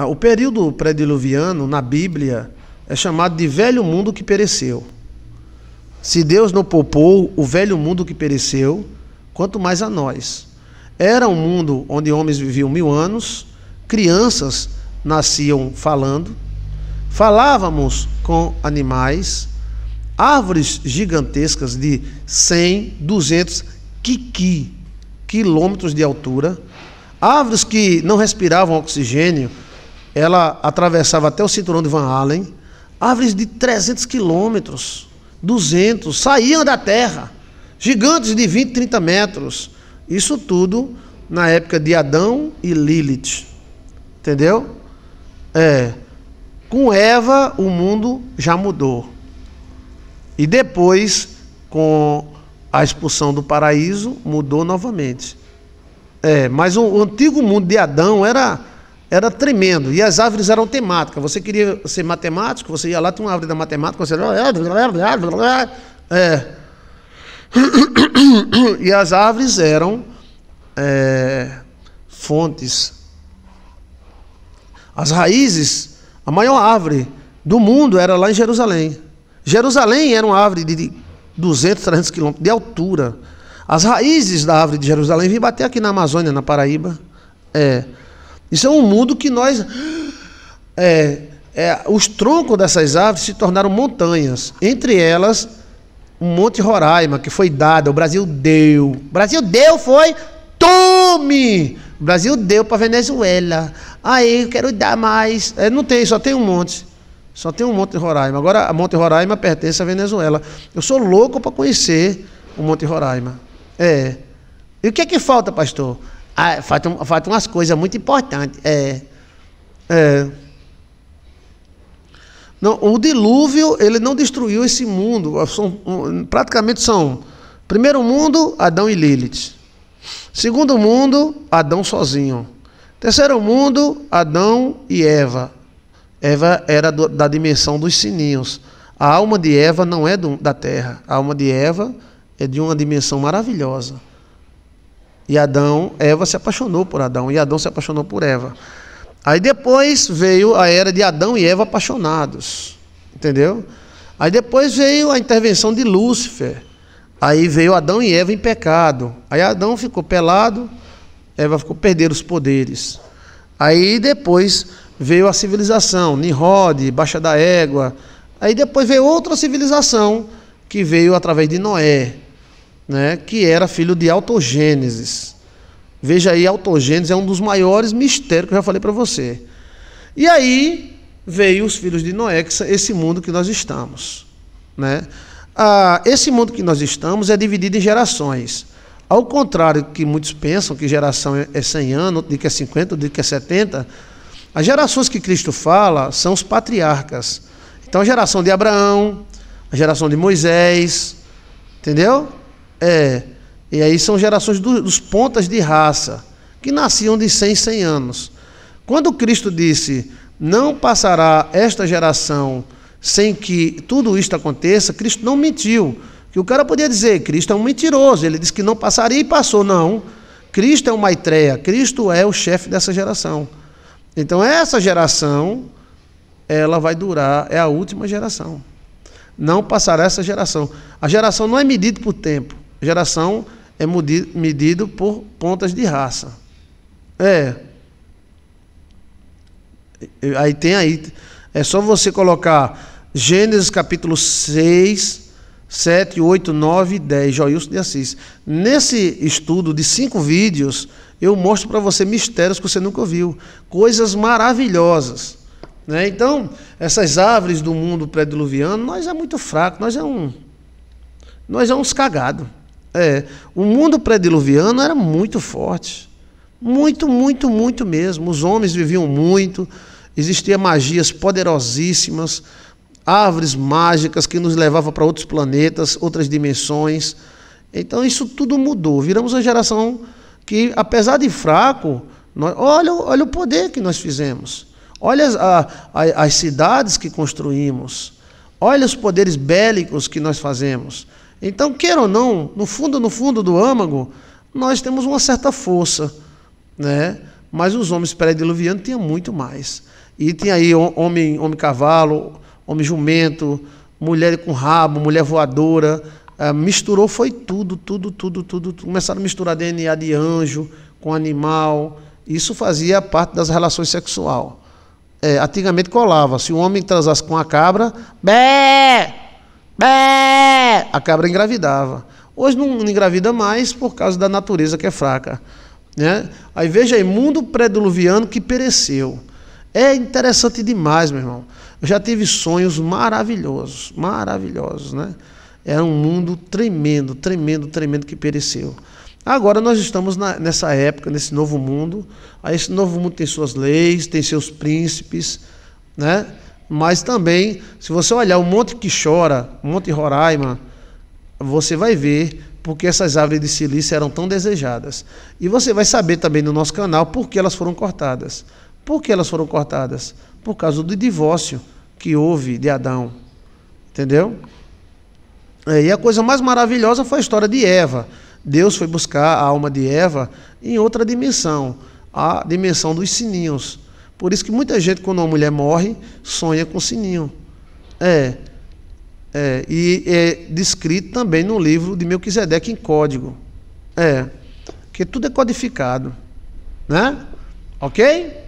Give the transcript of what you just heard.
Ah, o período pré-diluviano na Bíblia é chamado de velho mundo que pereceu. Se Deus não poupou o velho mundo que pereceu, quanto mais a nós. Era um mundo onde homens viviam mil anos, crianças nasciam falando, falávamos com animais, árvores gigantescas de 100, 200 kiki, quilômetros de altura, árvores que não respiravam oxigênio, ela atravessava até o cinturão de Van Allen, árvores de 300 quilômetros, 200, saíam da terra, gigantes de 20, 30 metros. Isso tudo na época de Adão e Lilith. Entendeu? É. Com Eva, o mundo já mudou. E depois, com a expulsão do paraíso, mudou novamente. É, mas o antigo mundo de Adão era era tremendo. E as árvores eram temáticas. Você queria ser matemático, você ia lá, tinha uma árvore da matemática, você. Ah, é. E as árvores eram é, fontes. As raízes, a maior árvore do mundo era lá em Jerusalém. Jerusalém era uma árvore de 200, 300 quilômetros de altura. As raízes da árvore de Jerusalém vêm bater aqui na Amazônia, na Paraíba. É. Isso é um mundo que nós. É, é, os troncos dessas árvores se tornaram montanhas. Entre elas, o Monte Roraima, que foi dado, o Brasil deu. O Brasil deu, foi. Tome! O Brasil deu para Venezuela. Aí, eu quero dar mais. É, não tem, só tem um monte. Só tem um Monte Roraima. Agora, a Monte Roraima pertence à Venezuela. Eu sou louco para conhecer o Monte Roraima. É. E o que é que falta, pastor? Ah, faltam, faltam umas coisas muito importantes. É, é, não, o dilúvio ele não destruiu esse mundo. São, praticamente são primeiro mundo, Adão e Lilith. Segundo mundo, Adão sozinho. Terceiro mundo, Adão e Eva. Eva era do, da dimensão dos sininhos. A alma de Eva não é do, da terra. A alma de Eva é de uma dimensão maravilhosa. E Adão, Eva se apaixonou por Adão, e Adão se apaixonou por Eva. Aí depois veio a era de Adão e Eva apaixonados, entendeu? Aí depois veio a intervenção de Lúcifer. Aí veio Adão e Eva em pecado. Aí Adão ficou pelado, Eva ficou perder os poderes. Aí depois veio a civilização, Nimrod, Baixa da Égua. Aí depois veio outra civilização que veio através de Noé né, que era filho de Autogênesis. Veja aí, Autogênesis é um dos maiores mistérios que eu já falei para você. E aí veio os filhos de Noé, esse mundo que nós estamos. Né? Ah, esse mundo que nós estamos é dividido em gerações. Ao contrário que muitos pensam, que geração é 100 é anos, de que é 50, de que é 70, as gerações que Cristo fala são os patriarcas. Então, a geração de Abraão, a geração de Moisés, entendeu? É. E aí são gerações do, dos pontas de raça, que nasciam de 100 em 100 anos. Quando Cristo disse, não passará esta geração sem que tudo isto aconteça, Cristo não mentiu. Que o cara podia dizer, Cristo é um mentiroso, ele disse que não passaria e passou. Não. Cristo é uma Maitreya, Cristo é o chefe dessa geração. Então essa geração, ela vai durar, é a última geração. Não passará essa geração. A geração não é medida por tempo. Geração é medido por pontas de raça. É. Aí tem aí. É só você colocar Gênesis capítulo 6, 7, 8, 9 e 10, Joilson de Assis. Nesse estudo de cinco vídeos, eu mostro para você mistérios que você nunca ouviu, coisas maravilhosas. Né? Então, essas árvores do mundo pré-diluviano, nós é muito fraco, nós é um. Nós é uns cagados. É, o mundo pré-diluviano era muito forte. Muito, muito, muito mesmo. Os homens viviam muito, existiam magias poderosíssimas, árvores mágicas que nos levavam para outros planetas, outras dimensões. Então isso tudo mudou. Viramos uma geração que, apesar de fraco, nós, olha, olha o poder que nós fizemos. Olha as, a, a, as cidades que construímos. Olha os poderes bélicos que nós fazemos. Então, queira ou não, no fundo, no fundo do âmago, nós temos uma certa força, né? Mas os homens pré-diluvianos tinham muito mais. E tem aí homem, homem cavalo, homem jumento, mulher com rabo, mulher voadora, eh, misturou foi tudo, tudo, tudo, tudo. Começaram a misturar DNA de anjo com animal. Isso fazia parte das relações sexuais. É, eh, antigamente colava. Se o homem transasse com a cabra, bé! É. A cabra engravidava. Hoje não engravida mais por causa da natureza que é fraca. Né? Aí veja aí, mundo pré-diluviano que pereceu. É interessante demais, meu irmão. Eu já tive sonhos maravilhosos, maravilhosos, né? Era é um mundo tremendo, tremendo, tremendo que pereceu. Agora nós estamos na, nessa época, nesse novo mundo. Aí esse novo mundo tem suas leis, tem seus príncipes, né? Mas também, se você olhar o Monte que chora, Monte Roraima, você vai ver porque essas árvores de silício eram tão desejadas. E você vai saber também no nosso canal por que elas foram cortadas. Por que elas foram cortadas? Por causa do divórcio que houve de Adão. Entendeu? É, e a coisa mais maravilhosa foi a história de Eva. Deus foi buscar a alma de Eva em outra dimensão, a dimensão dos sininhos. Por isso que muita gente, quando uma mulher morre, sonha com sininho. É. é e é descrito também no livro de Melquisedeque em código. É. Porque tudo é codificado. Né? Ok?